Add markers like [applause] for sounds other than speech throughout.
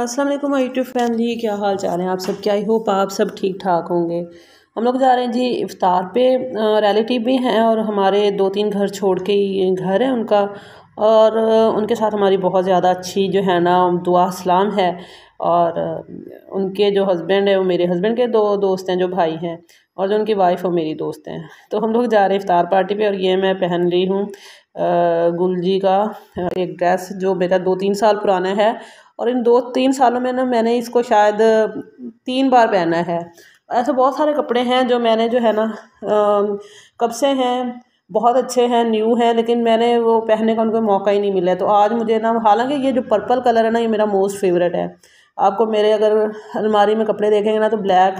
अस्सलाम वालेकुम YouTube family क्या हाल चाल हैं आप सब क्या आई होप आप सब ठीक ठाक होंगे हम लोग जा रहे हैं जी इफ्तार पे रिलेटिव भी हैं और हमारे दो तीन घर छोड़ के ही घर है उनका और उनके साथ हमारी बहुत ज़्यादा अच्छी जो है ना दुआ सलाम है और उनके जो हस्बैंड है वो मेरे हस्बैंड के दो दोस्त हैं जो भाई हैं और जो उनकी वाइफ और मेरी दोस्त हैं तो हम लोग जा रहे हैं इफ़ार पार्टी पे और ये मैं पहन रही हूँ गुल जी का एक ड्रेस जो मेरा दो तीन साल पुराना है और इन दो तीन सालों में ना मैंने इसको शायद तीन बार पहना है ऐसे बहुत सारे कपड़े हैं जो मैंने जो है ना कब से हैं बहुत अच्छे हैं न्यू हैं लेकिन मैंने वो पहनने का उनको मौका ही नहीं मिला तो आज मुझे ना हालांकि ये जो पर्पल कलर है ना ये मेरा मोस्ट फेवरेट है आपको मेरे अगर अलमारी में कपड़े देखेंगे ना तो black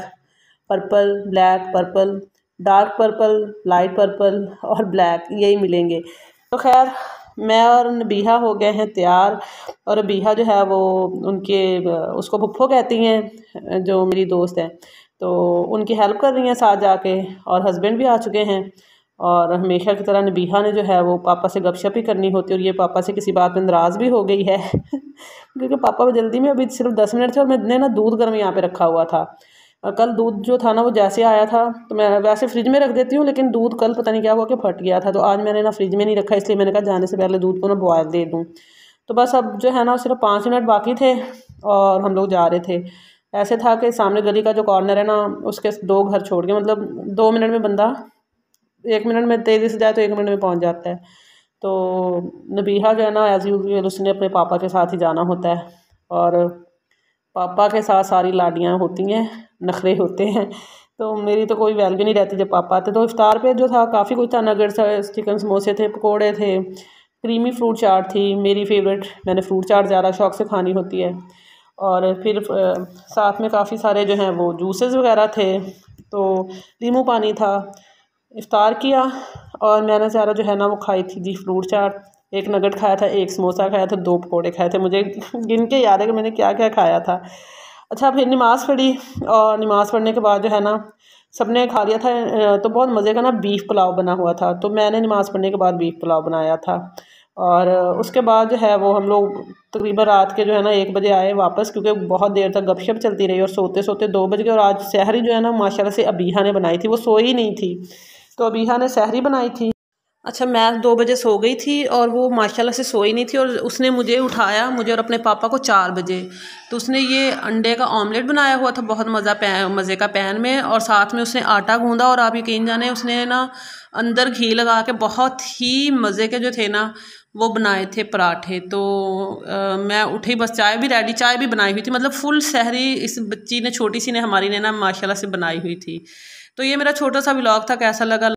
purple black purple dark purple light purple और ब्लैक यही मिलेंगे तो खैर मैं और नबीहा हो गए हैं तैयार और बीहा जो है वो उनके उसको भुप्पो कहती हैं जो मेरी दोस्त हैं तो उनकी हेल्प कर रही हैं साथ जाके और हस्बैंड भी आ चुके हैं और हमेशा की तरह नबीहा ने जो है वो पापा से गपशप ही करनी होती है और ये पापा से किसी बात में नाराज़ भी हो गई है [laughs] क्योंकि पापा जल्दी में अभी सिर्फ दस मिनट थे और मैंने ना दूध गर्म यहाँ पे रखा हुआ था और कल दूध जो था ना वो जैसे आया था तो मैं वैसे फ्रिज में रख देती हूँ लेकिन दूध कल पता नहीं क्या हुआ कि फट गया था तो आज मैंने ना फ्रिज में नहीं रखा इसलिए मैंने कहा जाने से पहले दूध को ना बॉयल दे दूँ तो बस अब जो है ना सिर्फ पाँच मिनट बाकी थे और हम लोग जा रहे थे ऐसे था कि सामने गली का जो कॉर्नर है ना उसके दो घर छोड़ के मतलब दो मिनट में बंदा एक मिनट में तेज़ी से जाए तो एक मिनट में पहुंच जाता है तो नबीहा जो है ना एज़ यूजल उसने अपने पापा के साथ ही जाना होता है और पापा के साथ सारी लाडियाँ होती हैं नखरे होते हैं तो मेरी तो कोई वैल्यू नहीं रहती जब पापा आते तो इफ्तार पे जो था काफ़ी कुछ था नगेट्स चिकन समोसे थे पकोड़े थे क्रीमी फ्रूट चाट थी मेरी फेवरेट मैंने फ्रूट चाट ज़्यादा शौक़ से खानी होती है और फिर साथ में काफ़ी सारे जो हैं वो जूसेस वगैरह थे तो नींबू पानी था इफ़ार किया और मैंने ज़्यादा जो है ना वो खाई थी जी फ्रूट चाट एक नगट खाया था एक समोसा खाया था दो पकौड़े खाए थे मुझे गिन के याद है कि मैंने क्या क्या खाया था अच्छा फिर नमाज़ पढ़ी और नमाज़ पढ़ने के बाद जो है ना सब ने खा लिया था तो बहुत मज़े का ना बीफ़ पुलाव बना हुआ था तो मैंने नमाज़ पढ़ने के बाद बीफ़ पुलाव बनाया था और उसके बाद जो है वो हम लोग तकरीबन रात के जो है ना एक बजे आए वापस क्योंकि बहुत देर तक गपशप चलती रही और सोते सोते दो बज गए और आज सहरी जो है ना माशाल्लाह से अबीहा ने बनाई थी वो सोई नहीं थी तो अबीहा ने सहरी बनाई थी अच्छा मैं दो बजे सो गई थी और वो माशाल्लाह से सोई नहीं थी और उसने मुझे उठाया मुझे और अपने पापा को चार बजे तो उसने ये अंडे का ऑमलेट बनाया हुआ था बहुत मज़ा पै मज़े का पैन में और साथ में उसने आटा गूंदा और आप यकीन जाने उसने ना अंदर घी लगा के बहुत ही मज़े के जो थे ना वो बनाए थे पराठे तो आ, मैं उठी बस चाय भी रेडी चाय भी बनाई हुई थी मतलब फुल शहरी इस बच्ची ने छोटी सी ने हमारी ने ना माशाला से बनाई हुई थी तो ये मेरा छोटा सा ब्लॉग था कैसा लगा